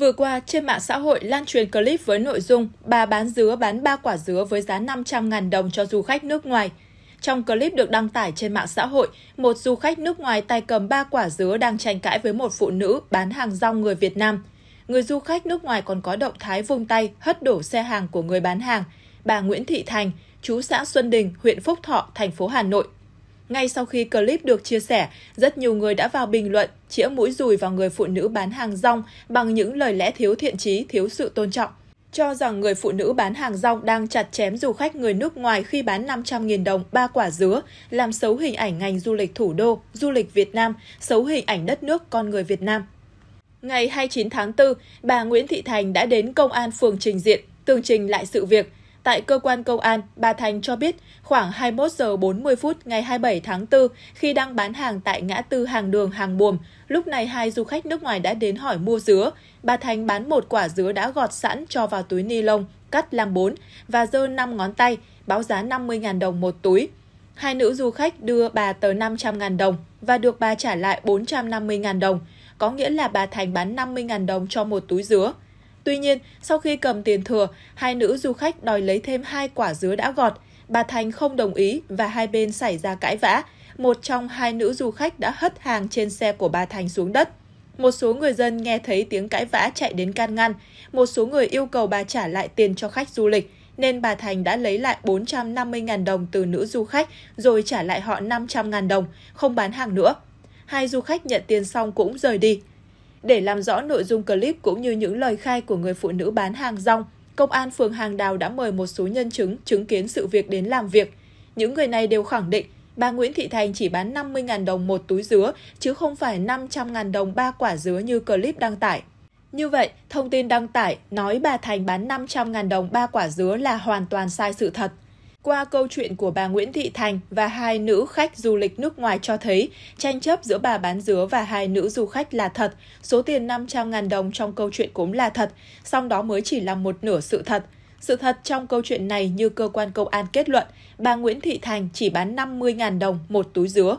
Vừa qua, trên mạng xã hội lan truyền clip với nội dung bà bán dứa bán 3 quả dứa với giá 500.000 đồng cho du khách nước ngoài. Trong clip được đăng tải trên mạng xã hội, một du khách nước ngoài tay cầm 3 quả dứa đang tranh cãi với một phụ nữ bán hàng rong người Việt Nam. Người du khách nước ngoài còn có động thái vung tay hất đổ xe hàng của người bán hàng. Bà Nguyễn Thị Thành, chú xã Xuân Đình, huyện Phúc Thọ, thành phố Hà Nội ngay sau khi clip được chia sẻ, rất nhiều người đã vào bình luận, chĩa mũi dùi vào người phụ nữ bán hàng rong bằng những lời lẽ thiếu thiện trí, thiếu sự tôn trọng cho rằng người phụ nữ bán hàng rong đang chặt chém du khách người nước ngoài khi bán 500.000 đồng ba quả dứa, làm xấu hình ảnh ngành du lịch thủ đô, du lịch Việt Nam, xấu hình ảnh đất nước con người Việt Nam. Ngày 29 tháng 4, bà Nguyễn Thị Thành đã đến công an phường trình diện, tường trình lại sự việc – Tại cơ quan công an, bà Thành cho biết khoảng 21 giờ 40 phút ngày 27 tháng 4 khi đang bán hàng tại ngã tư hàng đường hàng buồm, lúc này hai du khách nước ngoài đã đến hỏi mua dứa. Bà Thành bán một quả dứa đã gọt sẵn cho vào túi ni lông, cắt làm bốn và dơ 5 ngón tay, báo giá 50.000 đồng một túi. Hai nữ du khách đưa bà tờ 500.000 đồng và được bà trả lại 450.000 đồng, có nghĩa là bà Thành bán 50.000 đồng cho một túi dứa. Tuy nhiên, sau khi cầm tiền thừa, hai nữ du khách đòi lấy thêm hai quả dứa đã gọt. Bà Thành không đồng ý và hai bên xảy ra cãi vã. Một trong hai nữ du khách đã hất hàng trên xe của bà Thành xuống đất. Một số người dân nghe thấy tiếng cãi vã chạy đến can ngăn. Một số người yêu cầu bà trả lại tiền cho khách du lịch, nên bà Thành đã lấy lại 450.000 đồng từ nữ du khách rồi trả lại họ 500.000 đồng, không bán hàng nữa. Hai du khách nhận tiền xong cũng rời đi. Để làm rõ nội dung clip cũng như những lời khai của người phụ nữ bán hàng rong, Công an phường Hàng Đào đã mời một số nhân chứng chứng kiến sự việc đến làm việc. Những người này đều khẳng định bà Nguyễn Thị Thành chỉ bán 50.000 đồng một túi dứa, chứ không phải 500.000 đồng ba quả dứa như clip đăng tải. Như vậy, thông tin đăng tải nói bà Thành bán 500.000 đồng ba quả dứa là hoàn toàn sai sự thật. Qua câu chuyện của bà Nguyễn Thị Thành và hai nữ khách du lịch nước ngoài cho thấy, tranh chấp giữa bà bán dứa và hai nữ du khách là thật, số tiền 500.000 đồng trong câu chuyện cũng là thật, song đó mới chỉ là một nửa sự thật. Sự thật trong câu chuyện này như cơ quan công an kết luận, bà Nguyễn Thị Thành chỉ bán 50.000 đồng một túi dứa.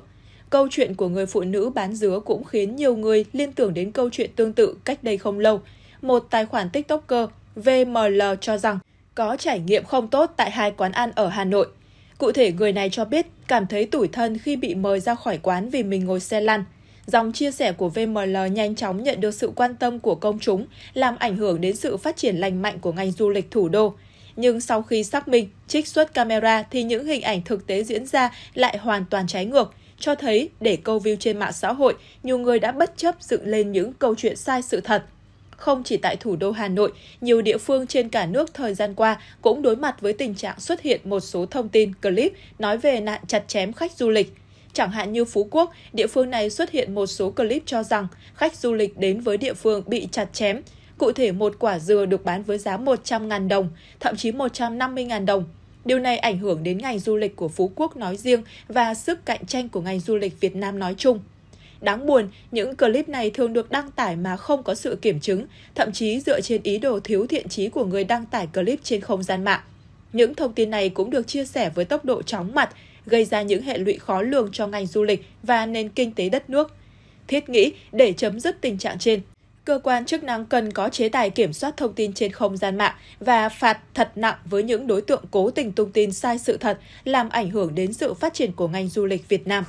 Câu chuyện của người phụ nữ bán dứa cũng khiến nhiều người liên tưởng đến câu chuyện tương tự cách đây không lâu. Một tài khoản TikToker VML cho rằng có trải nghiệm không tốt tại hai quán ăn ở Hà Nội. Cụ thể, người này cho biết cảm thấy tủi thân khi bị mời ra khỏi quán vì mình ngồi xe lăn. Dòng chia sẻ của VML nhanh chóng nhận được sự quan tâm của công chúng, làm ảnh hưởng đến sự phát triển lành mạnh của ngành du lịch thủ đô. Nhưng sau khi xác minh, trích xuất camera thì những hình ảnh thực tế diễn ra lại hoàn toàn trái ngược, cho thấy để câu view trên mạng xã hội, nhiều người đã bất chấp dựng lên những câu chuyện sai sự thật không chỉ tại thủ đô Hà Nội, nhiều địa phương trên cả nước thời gian qua cũng đối mặt với tình trạng xuất hiện một số thông tin clip nói về nạn chặt chém khách du lịch. Chẳng hạn như Phú Quốc, địa phương này xuất hiện một số clip cho rằng khách du lịch đến với địa phương bị chặt chém. Cụ thể một quả dừa được bán với giá 100.000 đồng, thậm chí 150.000 đồng. Điều này ảnh hưởng đến ngành du lịch của Phú Quốc nói riêng và sức cạnh tranh của ngành du lịch Việt Nam nói chung. Đáng buồn, những clip này thường được đăng tải mà không có sự kiểm chứng, thậm chí dựa trên ý đồ thiếu thiện trí của người đăng tải clip trên không gian mạng. Những thông tin này cũng được chia sẻ với tốc độ chóng mặt, gây ra những hệ lụy khó lường cho ngành du lịch và nền kinh tế đất nước. Thiết nghĩ để chấm dứt tình trạng trên, cơ quan chức năng cần có chế tài kiểm soát thông tin trên không gian mạng và phạt thật nặng với những đối tượng cố tình tung tin sai sự thật, làm ảnh hưởng đến sự phát triển của ngành du lịch Việt Nam.